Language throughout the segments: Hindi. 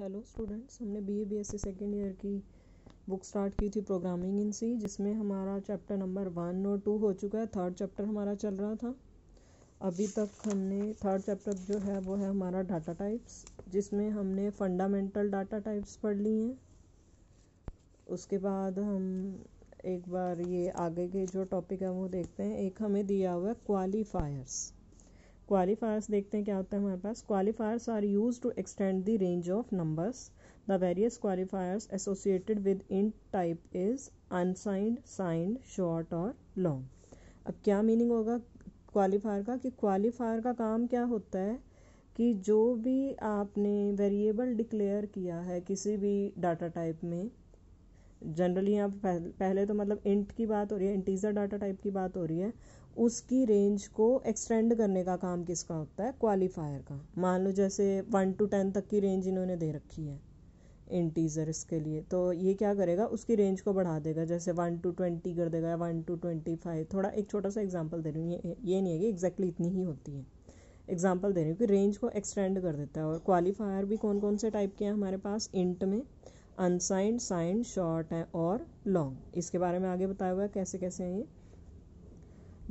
हेलो स्टूडेंट्स हमने B A B S C second year की बुक स्टार्ट की थी प्रोग्रामिंग इन सी जिसमें हमारा चैप्टर नंबर वन और टू हो चुका है थर्ड चैप्टर हमारा चल रहा था अभी तक हमने थर्ड चैप्टर जो है वो है हमारा डाटा टाइप्स जिसमें हमने फंडामेंटल डाटा टाइप्स पढ़ ली हैं उसके बाद हम एक बार ये आगे के जो टॉपिक है वो देखते हैं एक हमें दिया हुआ है क्वालिफायर्स क्वालिफायर्स देखते हैं क्या होता है हमारे पास qualifiers are use to extend the range of numbers the various qualifiers associated with int type is unsigned signed short और लॉन्ग अब क्या मीनिंग होगा क्वालिफायर का कि क्वालिफायर का काम क्या होता है कि जो भी आपने वेरिएबल डिक्लेयर किया है किसी भी डाटा टाइप में जनरली यहाँ पहले तो मतलब इंट की बात हो रही है इंटीजर डाटा टाइप की बात हो रही है उसकी रेंज को एक्सटेंड करने का काम किसका होता है क्वालिफायर का मान लो जैसे वन टू टेन तक की रेंज इन्होंने दे रखी है इंटीजर्स के लिए तो ये क्या करेगा उसकी रेंज को बढ़ा देगा जैसे वन टू ट्वेंटी कर देगा या वन टू ट्वेंटी फाइव थोड़ा एक छोटा सा एग्जाम्पल दे रही हूँ ये ये नहीं है कि एग्जैक्टली इतनी ही होती है एग्जाम्पल दे रही हूँ कि रेंज को एक्सटेंड कर देता है और क्वालिफायर भी कौन कौन से टाइप के हैं हमारे पास इंट में अनसाइंड साइंड शॉर्ट है और लॉन्ग इसके बारे में आगे बताया हुआ है कैसे कैसे हैं ये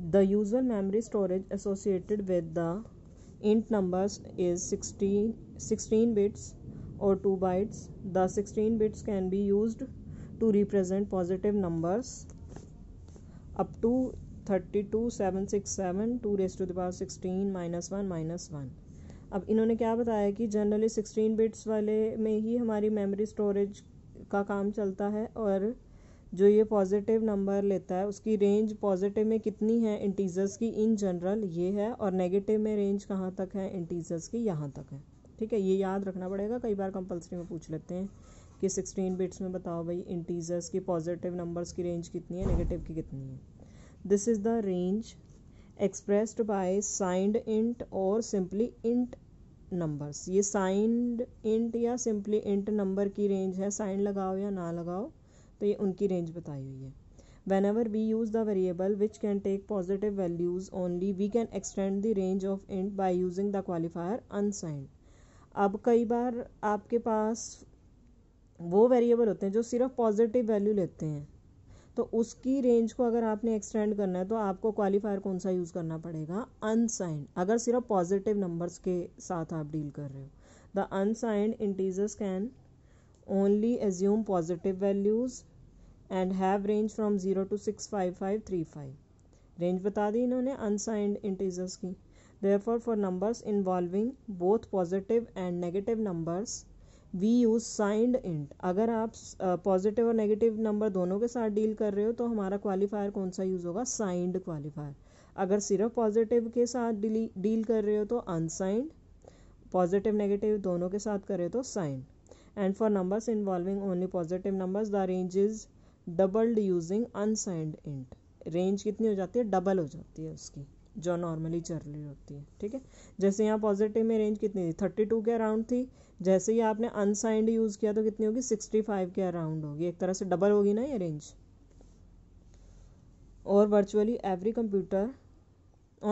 The usual memory storage associated with the int numbers is 16, 16 bits or 2 bytes. The 16 bits can be used to represent positive numbers up to 32767 2 raise to the power 16 minus one minus one अब इन्होंने क्या बताया कि जनरली 16 बिट्स वाले में ही हमारी मेमोरी स्टोरेज का काम चलता है और जो ये पॉजिटिव नंबर लेता है उसकी रेंज पॉजिटिव में कितनी है इंटीजर्स की इन जनरल ये है और नेगेटिव में रेंज कहाँ तक है इंटीजर्स की यहाँ तक है ठीक है ये याद रखना पड़ेगा कई बार कंपलसरी में पूछ लेते हैं कि सिक्सटीन बिट्स में बताओ भाई इंटीजर्स की पॉजिटिव नंबर्स की रेंज कितनी है नेगेटिव की कितनी है this is the range expressed by signed int और सिंपली इंट नंबर्स ये साइंड इंट या सिंपली इंट नंबर की रेंज है साइन लगाओ या ना लगाओ तो ये उनकी रेंज बताई हुई है whenever we use the variable which can take positive values only we can extend the range of int by using the qualifier unsigned अब कई बार आपके पास वो वेरिएबल होते हैं जो सिर्फ पॉजिटिव वैल्यू लेते हैं तो उसकी रेंज को अगर आपने एक्सटेंड करना है तो आपको क्वालिफायर कौन सा यूज़ करना पड़ेगा अनसाइंड अगर सिर्फ पॉजिटिव नंबर्स के साथ आप डील कर रहे हो the unsigned integers can only assume positive values and have range from zero to six five five three five range बता दी इन्होंने अनसाइंड इंटीजर्स की therefore for numbers involving both positive and negative numbers we use signed int अगर आप पॉजिटिव और नेगेटिव नंबर दोनों के साथ डील कर रहे हो तो हमारा क्वालिफायर कौन सा यूज़ होगा साइंड क्वालिफायर अगर सिर्फ पॉजिटिव के साथ डील कर रहे हो तो अनसाइंड पॉजिटिव नेगेटिव दोनों के साथ कर रहे हो तो signed and for numbers involving only positive numbers the range is doubled using unsigned int range कितनी हो जाती है डबल हो जाती है उसकी जो नॉर्मली चल रही होती है ठीक है जैसे यहाँ पॉजिटिव में रेंज कितनी थी थर्टी टू के अराउंड थी जैसे ही आपने अनसाइंड यूज़ किया तो कितनी होगी सिक्सटी फाइव के अराउंड होगी एक तरह से डबल होगी ना ये रेंज और virtually every computer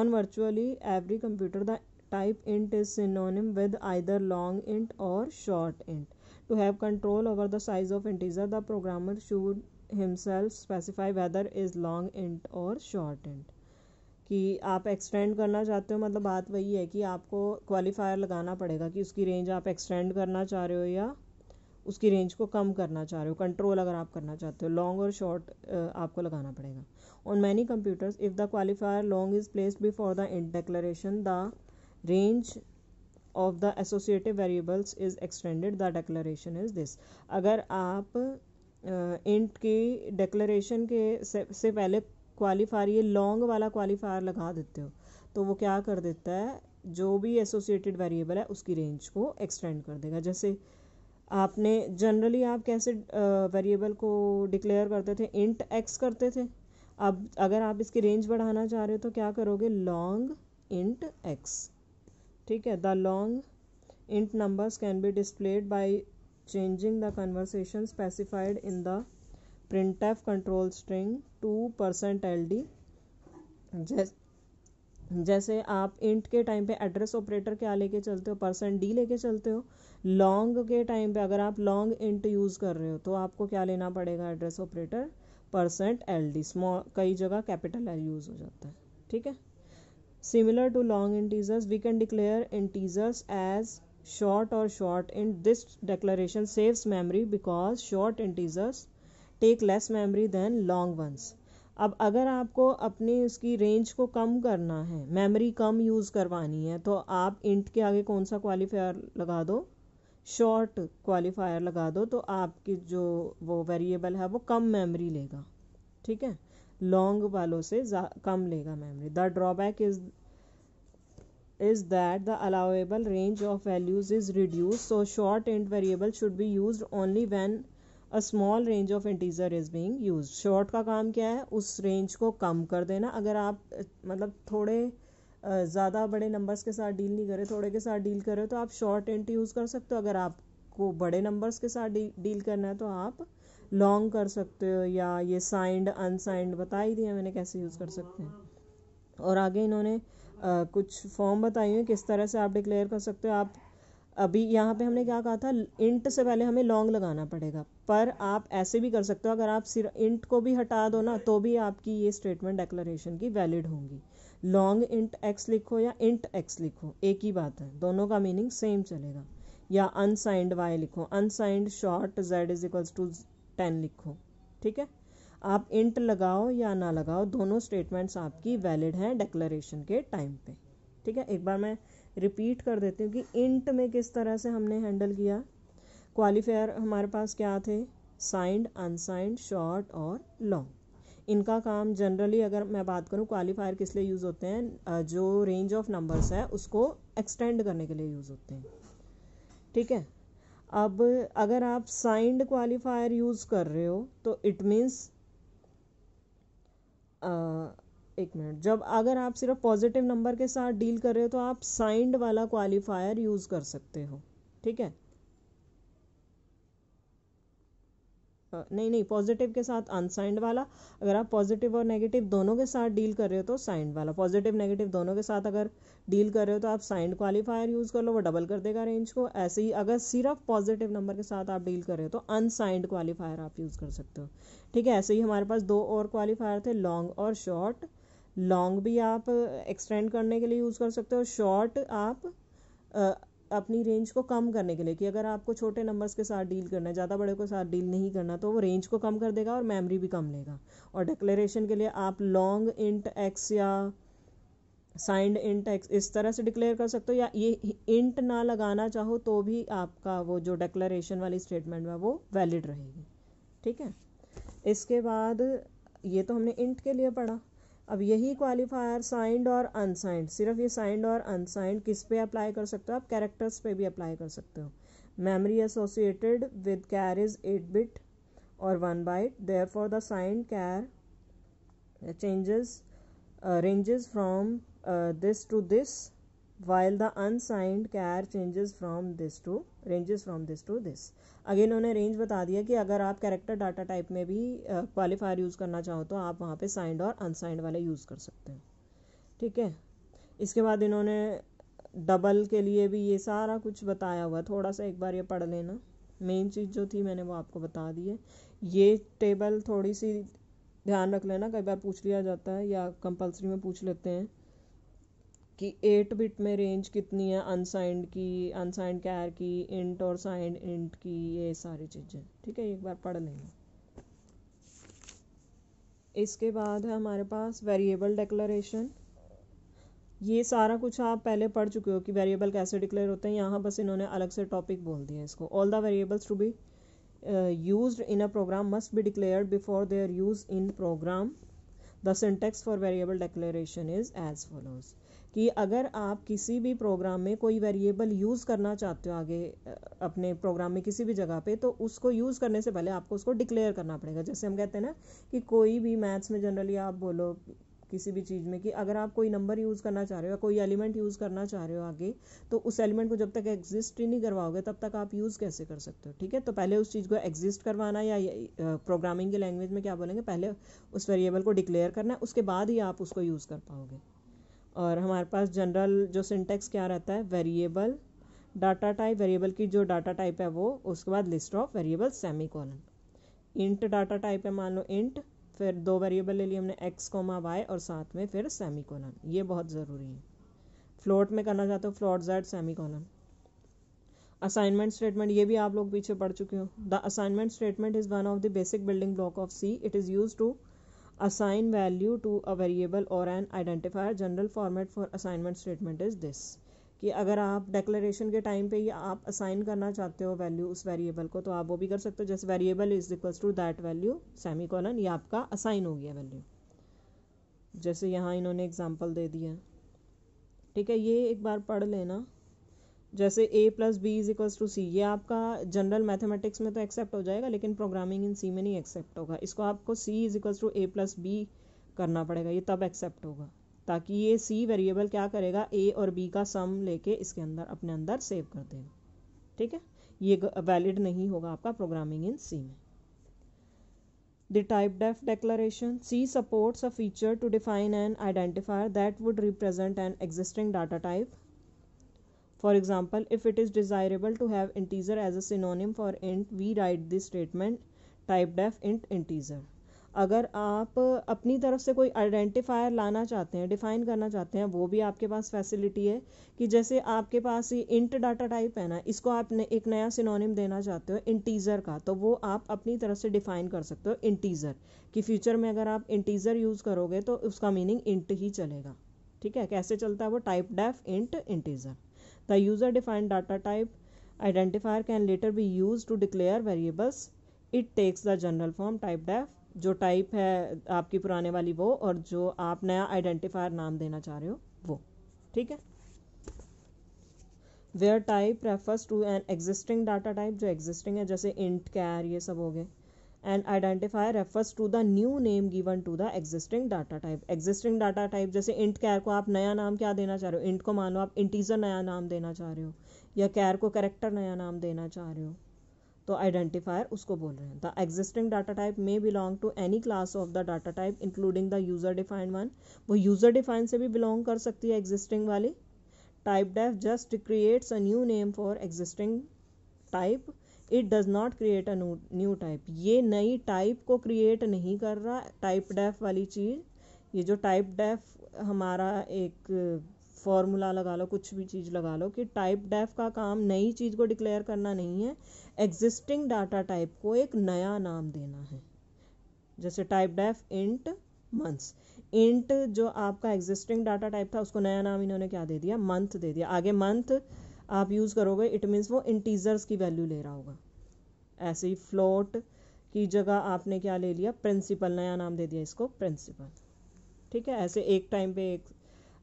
on virtually every computer the type int is synonym with either long int or short int to have control over the size of integer the programmer should himself specify whether is long int और शॉर्ट इंट कि आप एक्सटेंड करना चाहते हो मतलब बात वही है कि आपको क्वालिफायर लगाना पड़ेगा कि उसकी रेंज आप एक्सटेंड करना चाह रहे हो या उसकी रेंज को कम करना चाह रहे हो कंट्रोल अगर आप करना चाहते हो लॉन्ग और शॉर्ट आपको लगाना पड़ेगा on many computers if the qualifier long is placed before the int declaration the range of the associative variables is extended the declaration is this अगर आप इंट की डेक्लरेशन के से, से पहले क्वालिफायर ये लॉन्ग वाला क्वालिफायर लगा देते हो तो वो क्या कर देता है जो भी एसोसिएटेड वेरिएबल है उसकी रेंज को एक्सटेंड कर देगा जैसे आपने जनरली आप कैसे वेरिएबल को डिक्लेयर करते थे इंट एक्स करते थे अब अगर आप इसकी रेंज बढ़ाना चाह रहे हो तो क्या करोगे लॉन्ग इंट एक्स ठीक है the long int numbers can be displayed by the conversation specified in the printf control string to percent L D जैसे आप इंट के टाइम पे एड्रेस ऑपरेटर क्या लेके चलते हो परसेंट डी लेके चलते हो लॉन्ग के टाइम पे अगर आप लॉन्ग इंट यूज़ कर रहे हो तो आपको क्या लेना पड़ेगा address operator percent L D small कई जगह कैपिटल एल यूज़ हो जाता है ठीक है Similar to long integers, we can declare integers as short or short. In this declaration saves memory because short integers take less memory than long ones. अब अगर आपको अपनी उसकी रेंज को कम करना है मेमोरी कम यूज़ करवानी है तो आप इंट के आगे कौन सा क्वालिफायर लगा दो शॉर्ट क्वालिफायर लगा दो तो आपकी जो वो वेरिएबल है वो कम मेमोरी लेगा ठीक है लॉन्ग वालों से कम लेगा memory the drawback is is that the allowable range of values is reduce so short and variable should be use only when a small range of integer is being use short का काम क्या है उस रेंज को कम कर देना अगर आप मतलब थोड़े ज़्यादा बड़े नंबर्स के साथ डील नहीं करें थोड़े के साथ डील करें तो आप शॉर्ट इंट यूज़ कर सकते हो अगर आपको बड़े नंबर्स के साथ डील करना है तो आप लॉन्ग कर सकते हो या ये साइंड अनसाइंड बता ही दिया मैंने कैसे यूज़ कर सकते हैं और आगे इन्होंने आ, कुछ फॉर्म बताई हैं किस तरह से आप डिक्लेयर कर सकते हो आप अभी यहाँ पे हमने क्या कहा था इंट से पहले हमें लॉन्ग लगाना पड़ेगा पर आप ऐसे भी कर सकते हो अगर आप सिर्फ इंट को भी हटा दो ना तो भी आपकी ये स्टेटमेंट डेक्लरेशन की वैलिड होंगी लॉन्ग इंट एक्स लिखो या इंट एक्स लिखो एक ही बात है दोनों का मीनिंग सेम चलेगा या अनसाइंड वाई लिखो unsigned short Z is equals to ten लिखो ठीक है आप इंट लगाओ या ना लगाओ दोनों स्टेटमेंट्स आपकी वैलिड हैं डेक्लरेशन के टाइम पे ठीक है एक बार मैं रिपीट कर देती हूँ कि इंट में किस तरह से हमने हैंडल किया क्वालिफायर हमारे पास क्या थे साइंड अनसाइंड शॉर्ट और लॉन्ग इनका काम जनरली अगर मैं बात करूँ क्वालिफायर किस लिए यूज़ होते हैं जो रेंज ऑफ नंबर्स है उसको एक्सटेंड करने के लिए यूज़ होते हैं ठीक है अब अगर आप साइंड क्वालिफायर यूज़ कर रहे हो तो इट मीन्स एक मिनट जब अगर आप सिर्फ पॉजिटिव नंबर के साथ डील कर रहे हो तो आप साइंड वाला क्वालिफायर यूज़ कर सकते हो ठीक है नहीं नहीं पॉजिटिव के साथ अनसाइंड वाला अगर आप पॉजिटिव और नेगेटिव दोनों के साथ डील कर रहे हो तो साइंड वाला पॉजिटिव नेगेटिव दोनों के साथ अगर डील कर रहे हो तो आप साइंड क्वालिफायर यूज़ कर लो वो डबल कर देगा रेंज को ऐसे ही अगर सिर्फ पॉजिटिव नंबर के साथ आप डील कर रहे हो तो अनसाइंड क्वालिफायर आप यूज़ कर सकते हो ठीक है ऐसे ही हमारे पास दो और क्वालिफायर थे लॉन्ग और शॉर्ट लॉन्ग भी आप एक्सटेंड करने के लिए यूज़ कर सकते हो शॉर्ट आप अपनी रेंज को कम करने के लिए कि अगर आपको छोटे नंबर्स के साथ डील करना है ज़्यादा बड़े के साथ डील नहीं करना तो वो रेंज को कम कर देगा और मेमोरी भी कम लेगा और डिक्लेरेशन के लिए आप लॉन्ग इंट एक्स या साइंड इंट एक्स इस तरह से डिक्लेयर कर सकते हो या ये इंट ना लगाना चाहो तो भी आपका वो जो डिक्लेरेशन वाली स्टेटमेंट है वो वैलिड रहेगी ठीक है इसके बाद ये तो हमने इंट के लिए पढ़ा अब यही क्वालिफायर साइंड और अनसाइंड सिर्फ ये साइंड और अनसाइंड किस पे अप्लाई कर सकते हो आप कैरेक्टर्स पे भी अप्लाई कर सकते हो memory associated with char is eight bit और one byte therefore the signed char changes ranges from this to this while the unsigned char changes from this to ranges from this to this again उन्होंने रेंज बता दिया कि अगर आप कैरेक्टर डाटा टाइप में भी क्वालिफायर यूज़ करना चाहो तो आप वहाँ पे साइंड और अनसाइंड वाले यूज़ कर सकते हैं ठीक है इसके बाद इन्होंने डबल के लिए भी ये सारा कुछ बताया हुआ थोड़ा सा एक बार ये पढ़ लेना मेन चीज़ जो थी मैंने वो आपको बता दी है ये टेबल थोड़ी सी ध्यान रख लेना कई बार पूछ लिया जाता है या कंपलसरी में पूछ लेते हैं कि एट बिट में रेंज कितनी है अनसाइंड की अनसाइंड कैर की इंट और साइंड इंट की ये सारी चीज़ें ठीक है एक बार पढ़ लेंगे इसके बाद है हमारे पास वेरिएबल डेक्लरेशन ये सारा कुछ आप पहले पढ़ चुके हो कि वेरिएबल कैसे डिक्लेयर होते हैं यहाँ बस इन्होंने अलग से टॉपिक बोल दिया इसको all the variables to be use in a program must be declared before they are use in program the syntax for variable declaration is as follows कि अगर आप किसी भी प्रोग्राम में कोई वेरिएबल यूज़ करना चाहते हो आगे अपने प्रोग्राम में किसी भी जगह पे तो उसको यूज़ करने से पहले आपको उसको डिक्लेयर करना पड़ेगा जैसे हम कहते हैं ना कि कोई भी मैथ्स में जनरली आप बोलो किसी भी चीज़ में कि अगर आप कोई नंबर यूज़ करना चाह रहे हो या कोई एलिमेंट यूज़ करना चाह रहे हो आगे तो उस एलिमेंट को जब तक एग्जिस्ट ही नहीं करवाओगे तब तक आप यूज़ कैसे कर सकते हो ठीक है तो पहले उस चीज़ को एग्जिस्ट करवाना या प्रोग्रामिंग के लैंग्वेज में क्या बोलेंगे पहले उस वेरिएबल को डिक्लेयर करना है उसके बाद ही आप उसको यूज़ कर पाओगे और हमारे पास जनरल जो सिंटेक्स क्या रहता है वेरिएबल डाटा टाइप वेरिएबल की जो डाटा टाइप है वो उसके बाद list of variable semicolon int data type है मान लो इंट फिर दो वेरिएबल ले लिए हमने एक्स कोमा वाई और साथ में फिर सेमी कॉलन ये बहुत ज़रूरी है फ्लोट में करना चाहते हो float Z semicolon assignment statement ये भी आप लोग पीछे पढ़ चुके हो the assignment statement is one of the basic building block of C it is use to assign value to a variable or an identifier general format for assignment statement is this कि अगर आप डेक्लेशन के टाइम पे ये आप असाइन करना चाहते हो वैल्यू उस वेरिएबल को तो आप वो भी कर सकते हो जैसे variable is equals to that value semicolon ये आपका असाइन हो गया वैल्यू जैसे यहाँ इन्होंने एग्जाम्पल दे दिया ठीक है ये एक बार पढ़ लेना जैसे A plus B is equals to C ये आपका जनरल मैथमेटिक्स में तो एक्सेप्ट हो जाएगा लेकिन प्रोग्रामिंग इन सी में नहीं एक्सेप्ट होगा इसको आपको C is equals to A plus B करना पड़ेगा ये तब एक्सेप्ट होगा ताकि ये सी वेरिएबल क्या करेगा ए और बी का सम लेके इसके अंदर अपने अंदर सेव कर देगा ठीक है ये वैलिड नहीं होगा आपका प्रोग्रामिंग इन सी में the type def declaration C supports a feature to define an identifier that would represent an existing data type For example, if it is desirable to have integer as a synonym for int, we write this statement type def int integer. अगर आप अपनी तरफ से कोई आइडेंटिफायर लाना चाहते हैं डिफाइन करना चाहते हैं वो भी आपके पास फैसिलिटी है कि जैसे आपके पास ये इंट डाटा टाइप है ना इसको आप एक नया सिनोनिम देना चाहते हो इंटीज़र का तो वो आप अपनी तरफ से डिफाइन कर सकते हो इंटीज़र कि फ्यूचर में अगर आप इंटीज़र यूज़ करोगे तो उसका मीनिंग इंट ही चलेगा ठीक है कैसे चलता है वो type def int integer The user defined data type identifier can later be used to declare variables. It takes the general form type def जो टाइप है आपकी पुराने वाली वो और जो आप नया आइडेंटिफायर नाम देना चाह रहे हो वो ठीक है where type refers to an existing data type जो एग्जिस्टिंग है जैसे इंट कैर ये सब हो गए and identifier refers to the new name given to the existing data type existing data type जैसे इंट कैर को आप नया नाम क्या देना चाह रहे हो इंट को मानो आप इंटीजर नया नाम देना चाह रहे हो या कैर को करेक्टर नया नाम देना चाह रहे हो तो आइडेंटिफायर उसको बोल रहे हैं the existing data type may belong to any class of the data type including the user defined one वो यूज़र डिफाइंड से भी बिलोंग कर सकती है एग्जिस्टिंग वाली type def just creates a new name for existing type it does not create a new type ये नई टाइप को क्रिएट नहीं कर रहा टाइप डेफ वाली चीज़ ये जो टाइप डेफ हमारा एक फॉर्मूला लगा लो कुछ भी चीज़ लगा लो कि टाइप डेफ का काम नई चीज़ को डिक्लेयर करना नहीं है एग्जिस्टिंग डाटा टाइप को एक नया नाम देना है जैसे type def int months int जो आपका एग्जिस्टिंग डाटा टाइप था उसको नया नाम इन्होंने क्या दे दिया मंथ दे दिया आगे मंथ month, आप यूज़ करोगे इट मीन्स वो इंटीजर्स की वैल्यू ले रहा होगा ऐसे ही फ्लोट की जगह आपने क्या ले लिया प्रिंसिपल नया नाम दे दिया इसको प्रिंसिपल ठीक है ऐसे एक टाइम पे एक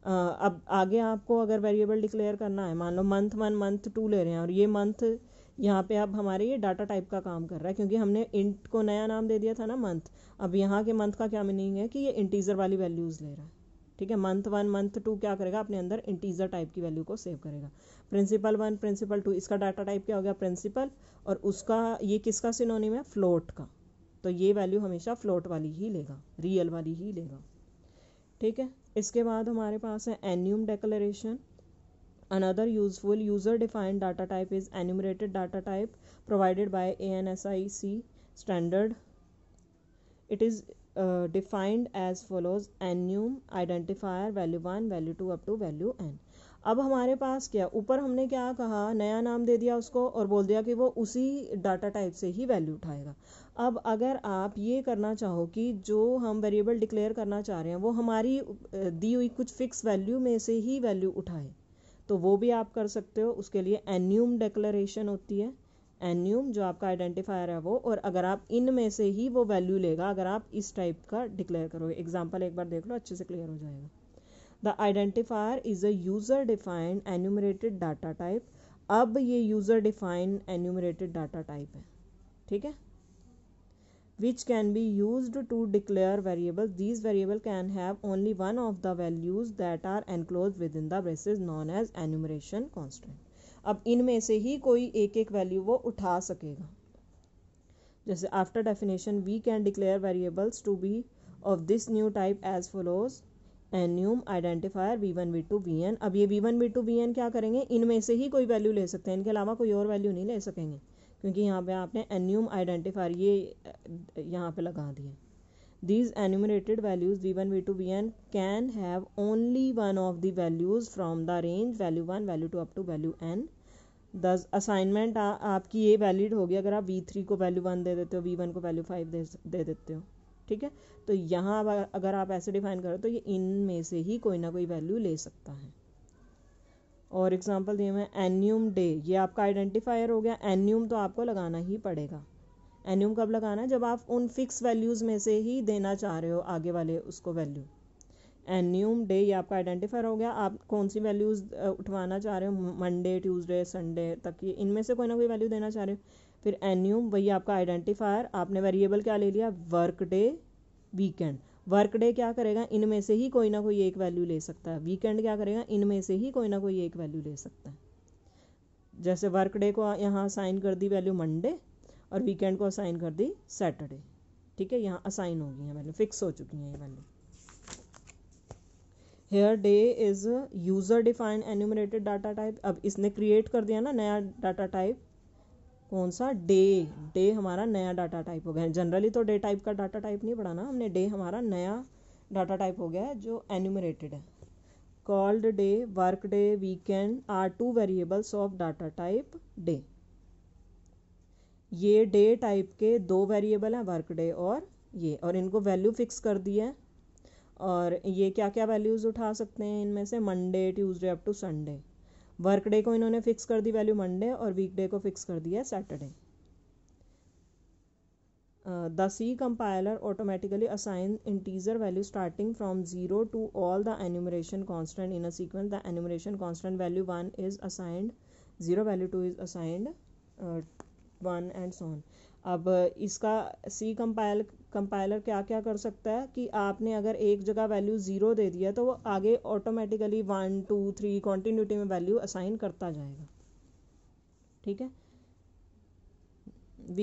आ, अब आगे आपको अगर वेरिएबल डिक्लेयर करना है मान लो मंथ वन मंथ टू ले रहे हैं और ये मंथ यहाँ पे अब हमारे ये डाटा टाइप का काम कर रहा है क्योंकि हमने इंट को नया नाम दे दिया था ना मंथ अब यहाँ के मंथ का क्या मीनिंग है कि ये इंटीजर वाली वैल्यूज़ ले रहा है ठीक है मंथ वन मंथ टू क्या करेगा अपने अंदर इंटीजर टाइप की वैल्यू को सेव करेगा प्रिंसिपल वन प्रिंसिपल टू इसका डाटा टाइप क्या हो गया प्रिंसिपल और उसका ये किसका सिनोनिम है फ्लोट का तो ये वैल्यू हमेशा फ्लोट वाली ही लेगा रियल वाली ही लेगा ठीक है इसके बाद हमारे पास है enum another useful user defined data type is enumerated data type provided by A N S I C standard it is defined as follows an identifier value one value two up to value N अब हमारे पास क्या ऊपर हमने क्या कहा नया नाम दे दिया उसको और बोल दिया कि वो उसी डाटा टाइप से ही वैल्यू उठाएगा अब अगर आप ये करना चाहो कि जो हम वेरिएबल डिक्लेयर करना चाह रहे हैं वो हमारी uh, दी हुई कुछ फिक्स वैल्यू में से ही वैल्यू उठाए तो वो भी आप कर सकते हो उसके लिए एन्यूम डिक्लेरेशन होती है एन्यूम जो आपका आइडेंटिफायर है वो और अगर आप इन में से ही वो वैल्यू लेगा अगर आप इस टाइप का डिक्लेयर करोगे एग्जाम्पल एक बार देख लो अच्छे से क्लियर हो जाएगा the identifier is a user defined enumerated data type अब ये user defined enumerated data type है ठीक है which can be use to declare variable these variable can have only one of the values that are enclose within the braces known as enumeration constant अब इनमें से ही कोई एक एक वैल्यू वो उठा सकेगा जैसे after definition we can declare variables to be of this new type as follows enum identifier v one v two v N अब ये v one v two v N क्या करेंगे इनमें से ही कोई वैल्यू ले सकते हैं इनके अलावा कोई और वैल्यू नहीं ले सकेंगे क्योंकि यहाँ पे आपने एन्यूम आइडेंटिफायर ये यहाँ पे लगा दिया v one v two v2 N can have only one of the values from the range value one value two up to value N दस असाइनमेंट आपकी ये वैलिड होगी अगर आप वी थ्री को वैल्यू वन दे देते हो वी वन को वैल्यू फाइव दे, दे देते हो ठीक है तो यहाँ अगर आप ऐसे डिफाइन करो तो ये इन में से ही कोई ना कोई वैल्यू ले सकता है और एग्जाम्पल दिए हुए एन्यूम डे ये आपका आइडेंटिफायर हो गया एन्यूम तो आपको लगाना ही पड़ेगा एन्यूम कब लगाना है जब आप उन फिक्स वैल्यूज़ में से ही देना चाह रहे हो आगे वाले उसको वैल्यू एन्यूम डे ये आपका आइडेंटिफायर हो गया आप कौन सी वैल्यूज़ उठवाना चाह रहे हो मंडे ट्यूसडे संडे तक ये इनमें से कोई ना कोई वैल्यू देना चाह रहे हो फिर एन्यूम वही आपका आइडेंटिफायर आपने वेरिएबल क्या ले लिया work day weekend work day क्या करेगा इनमें से ही कोई ना कोई एक वैल्यू ले सकता है वीकेंड क्या करेगा इनमें से ही कोई ना कोई एक वैल्यू ले सकता है जैसे वर्क डे को यहाँ असाइन कर दी वैल्यू मंडे और वीकेंड को असाइन कर दी सैटरडे ठीक है यहाँ असाइन हो गई हैं वैल्यू फिक्स हो चुकी हैं ये value here day is user defined enumerated data type अब इसने क्रिएट कर दिया ना नया डाटा टाइप कौन सा डे डे हमारा नया डाटा टाइप हो गया है जनरली तो डे टाइप का डाटा टाइप नहीं पड़ा ना हमने डे हमारा नया डाटा टाइप हो गया है जो एन्यूमरेटेड है called day work day weekend are two variables of data type day ये डे टाइप के दो वेरिएबल हैं वर्क डे और ये और इनको वैल्यू फिक्स कर दी है और ये क्या क्या वैल्यूज़ उठा सकते हैं इनमें से Monday Tuesday up to Sunday work day को इन्होंने फिक्स कर दी वैल्यू मंडे और वीक डे को फिक्स कर दिया Saturday the C compiler automatically assign integer value starting from zero to all the enumeration constant in a sequence the enumeration constant value one is assigned zero value two is assigned one and so on अब इसका सी कंपाइल कंपाइलर क्या क्या कर सकता है कि आपने अगर एक जगह वैल्यू ज़ीरो दे दिया तो वो आगे automatically one two three continuity में वैल्यू असाइन करता जाएगा ठीक है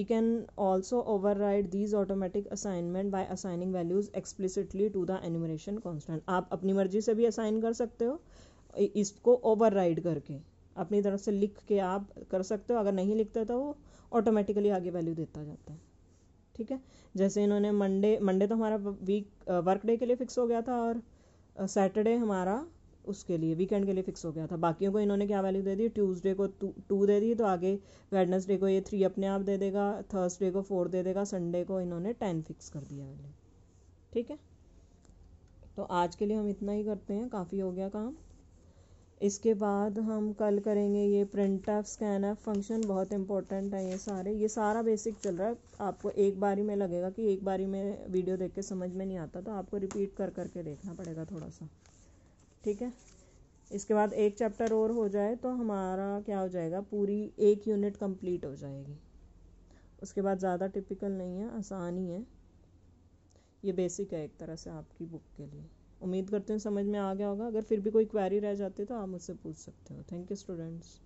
can also override these automatic assignment by assigning values explicitly to the enumeration constant आप अपनी मर्जी से भी असाइन कर सकते हो इसको ओवर राइड करके अपनी तरफ से लिख के आप कर सकते हो अगर नहीं लिखते तो वो ऑटोमेटिकली आगे वैल्यू देता जाता है ठीक है जैसे इन्होंने मंडे मंडे तो हमारा वीक वर्क डे के लिए फिक्स हो गया था और सैटरडे हमारा उसके लिए वीकेंड के लिए फिक्स हो गया था बाकियों को इन्होंने क्या वैल्यू दे दी ट्यूसडे को टू दे दी तो आगे वेडनेसडे को ये थ्री अपने आप दे देगा थर्सडे को फोर दे देगा संडे को इन्होंने टेन फिक्स कर दिया वैल्यू ठीक है तो आज के लिए हम इतना ही करते हैं काफ़ी हो गया काम इसके बाद हम कल करेंगे ये printf scanf function बहुत इंपॉर्टेंट है ये सारे ये सारा बेसिक चल रहा है आपको एक बारी में लगेगा कि एक बारी में वीडियो देख के समझ में नहीं आता तो आपको रिपीट कर करके देखना पड़ेगा थोड़ा सा ठीक है इसके बाद एक चैप्टर और हो जाए तो हमारा क्या हो जाएगा पूरी एक यूनिट कंप्लीट हो जाएगी उसके बाद ज़्यादा टिपिकल नहीं है आसान ही है ये बेसिक है एक तरह से आपकी बुक के लिए उम्मीद करते हैं समझ में आ गया होगा अगर फिर भी कोई क्वेरी रह जाती है तो आप मुझसे पूछ सकते हो थैंक यू स्टूडेंट्स